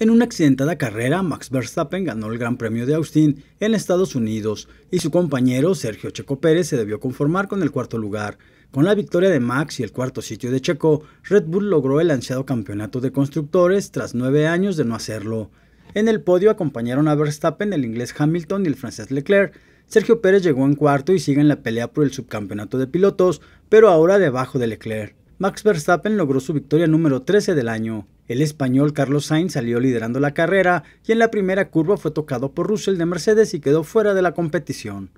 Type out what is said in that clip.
En una accidentada carrera, Max Verstappen ganó el Gran Premio de Austin en Estados Unidos y su compañero Sergio Checo Pérez se debió conformar con el cuarto lugar. Con la victoria de Max y el cuarto sitio de Checo, Red Bull logró el ansiado campeonato de constructores tras nueve años de no hacerlo. En el podio acompañaron a Verstappen el inglés Hamilton y el francés Leclerc. Sergio Pérez llegó en cuarto y sigue en la pelea por el subcampeonato de pilotos, pero ahora debajo de Leclerc. Max Verstappen logró su victoria número 13 del año. El español Carlos Sainz salió liderando la carrera y en la primera curva fue tocado por Russell de Mercedes y quedó fuera de la competición.